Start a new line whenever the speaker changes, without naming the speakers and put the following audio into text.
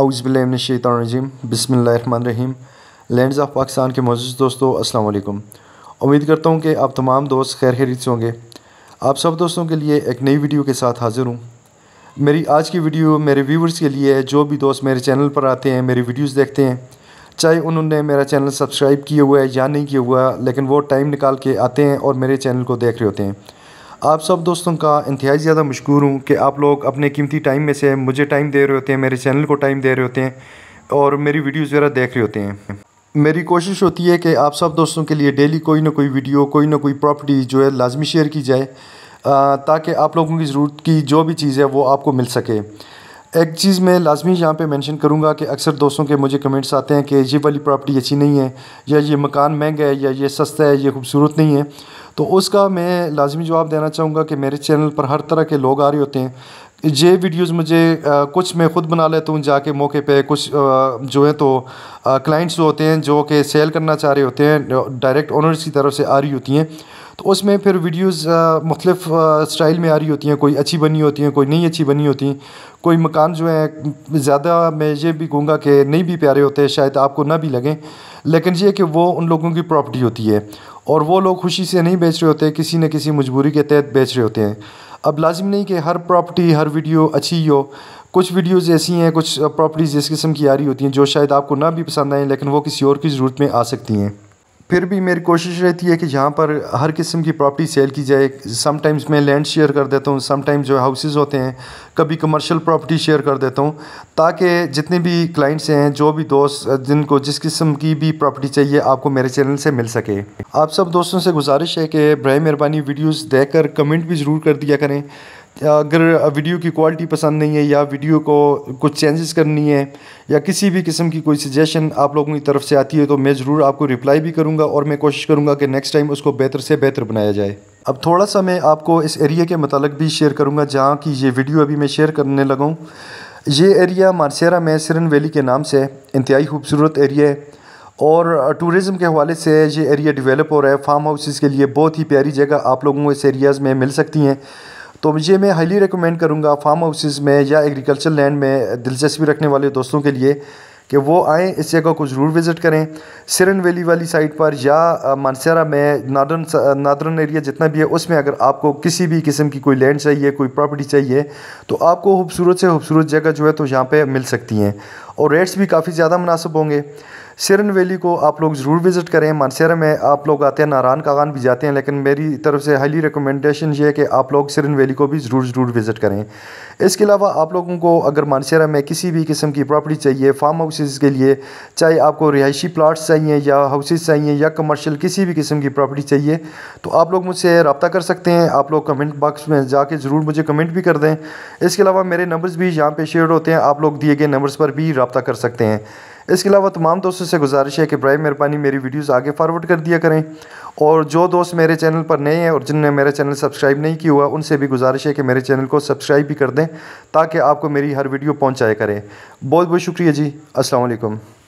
आउज़बिल्लिमिनशैतरजीम बसमीम land of Pakistan के मौजूद दोस्तों अस्सलाम वालेकुम उम्मीद करता हूँ कि आप तमाम दोस्त खैर खरीद से होंगे आप सब दोस्तों के लिए एक नई वीडियो के साथ हाज़िर हूँ मेरी आज की वीडियो मेरे व्यूवर्स के लिए है जो भी दोस्त मेरे चैनल पर आते हैं मेरी वीडियोज़ देखते हैं चाहे उन्होंने मेरा चैनल सब्सक्राइब किया हुआ है या नहीं किया हुआ लेकिन वो टाइम निकाल के आते हैं और मेरे चैनल को देख रहे होते हैं आप सब दोस्तों का इंतहा ज़्यादा मशहूर हूँ कि आप लोग अपने कीमती टाइम में से मुझे टाइम दे रहे होते हैं मेरे चैनल को टाइम दे रहे होते हैं और मेरी वीडियोज़ वगैरह देख रहे होते हैं मेरी कोशिश होती है कि आप सब दोस्तों के लिए डेली कोई ना कोई वीडियो कोई ना कोई प्रॉपर्टी जो है लाजमी शेयर की जाए ताकि आप लोगों की ज़रूरत की जो भी चीज़ है वो आपको मिल सके एक चीज़ मैं लाजमी यहाँ पे मेंशन करूँगा कि अक्सर दोस्तों के मुझे कमेंट्स आते हैं कि ये वाली प्रॉपर्टी अच्छी नहीं है या ये मकान महंगा है या ये सस्ता है ये खूबसूरत नहीं है तो उसका मैं लाजमी जवाब देना चाहूँगा कि मेरे चैनल पर हर तरह के लोग आ रहे होते हैं ये वीडियोस मुझे आ, कुछ मैं ख़ुद बना लेता हूँ जाके मौके पे कुछ आ, जो है तो क्लाइंट्स जो होते हैं जो कि सेल करना चाह रहे होते हैं डायरेक्ट ऑनर्स की तरफ से आ रही होती हैं तो उसमें फिर वीडियोस मुख्तलिफ स्टाइल में आ रही होती हैं कोई अच्छी बनी होती हैं कोई नहीं अच्छी बनी होती कोई मकान जो है ज़्यादा मैं ये भी कहूँगा कि नहीं भी प्यारे होते शायद आपको ना भी लगें लेकिन ये कि वो उन लोगों की प्रॉपर्टी होती है और वो लोग खुशी से नहीं बेच रहे होते किसी न किसी मजबूरी के तहत बेच रहे होते हैं अब लाजिम नहीं कि हर प्रॉपर्टी हर वीडियो अच्छी हो कुछ वीडियोज़ ऐसी हैं कुछ प्रॉपर्टीज़ इस किस्म की आ रही होती हैं जो शायद आपको ना भी पसंद आएँ लेकिन वो किसी और की ज़रूरत में आ सकती हैं फिर भी मेरी कोशिश रहती है कि यहाँ पर हर किस्म की प्रॉपर्टी सेल की जाए समटाइम्स मैं लैंड शेयर कर देता हूँ समटाइम्स जो हाउसेज होते हैं कभी कमर्शियल प्रॉपर्टी शेयर कर देता हूँ ताकि जितने भी क्लाइंट्स हैं जो भी दोस्त जिनको जिस किस्म की भी प्रॉपर्टी चाहिए आपको मेरे चैनल से मिल सके आप सब दोस्तों से गुजारिश है कि बर मेहरबानी वीडियोज़ देख कमेंट भी ज़रूर कर दिया करें अगर वीडियो की क्वालिटी पसंद नहीं है या वीडियो को कुछ चेंजेस करनी है या किसी भी किस्म की कोई सजेशन आप लोगों की तरफ से आती है तो मैं ज़रूर आपको रिप्लाई भी करूँगा और मैं कोशिश करूँगा कि नेक्स्ट टाइम उसको बेहतर से बेहतर बनाया जाए अब थोड़ा सा मैं आपको इस एरिया के मतलब भी शेयर करूँगा जहाँ की ये वीडियो अभी मैं शेयर करने लगाऊँ ये एरिया मारसेरा में सिरन वैली के नाम से इंतहाई खूबसूरत एरिया है और टूरिज़म के हवाले से ये एरिया डेवलप हो रहा है फार्म हाउसेस के लिए बहुत ही प्यारी जगह आप लोगों को इस एरियाज़ में मिल सकती हैं तो मुझे मैं हाईली रिकमेंड करूँगा फार्म हाउसेज में या एग्रीकल्चर लैंड में दिलचस्पी रखने वाले दोस्तों के लिए कि वो आएँ इस जगह को ज़रूर विज़िट करें सिरन वैली वाली साइड पर या मानसरा में नादरन नादरन एरिया जितना भी है उसमें अगर आपको किसी भी किस्म की कोई लैंड चाहिए कोई प्रॉपर्टी चाहिए तो आपको खूबसूरत से खूबसूरत जगह जो है तो यहाँ पर मिल सकती हैं और रेट्स भी काफ़ी ज़्यादा मुनासिब होंगे सिरन वैली को आप लोग ज़रूर विज़िट करें मानसेरा में आप लोग आते हैं नारान कागान भी जाते हैं लेकिन मेरी तरफ से हाईली रिकमेंडेशन ये है कि आप लोग सिरन वैली को भी ज़रूर ज़रूर विज़िट करें इसके अलावा आप लोगों को अगर मानसेरा में किसी भी किस्म की प्रॉपर्टी चाहिए फार्म हाउसेज़ के लिए चाहे आपको रिहायशी प्लाट्स चाहिए या हाउसेज़ चाहिए या कमर्शल किसी भी किस्म की प्रॉपर्टी चाहिए तो आप लोग मुझसे रबता कर सकते हैं आप लोग कमेंट बॉक्स में जाके ज़रूर मुझे कमेंट भी कर दें इसके अलावा मेरे नंबर्स भी यहाँ पर शेयर होते हैं आप लोग दिए गए नंबर्स पर भी रबता कर सकते हैं इसके अलावा तमाम दोस्तों से गुजारिश है कि ब्राय मेहरबानी मेरी वीडियोस आगे फारवर्ड कर दिया करें और जो दोस्त मेरे चैनल पर नए हैं और जिनने मेरा चैनल सब्सक्राइब नहीं किया हुआ उनसे भी गुजारिश है कि मेरे चैनल को सब्सक्राइब भी कर दें ताकि आपको मेरी हर वीडियो पहुँचाया करें बहुत बहुत शुक्रिया जी असल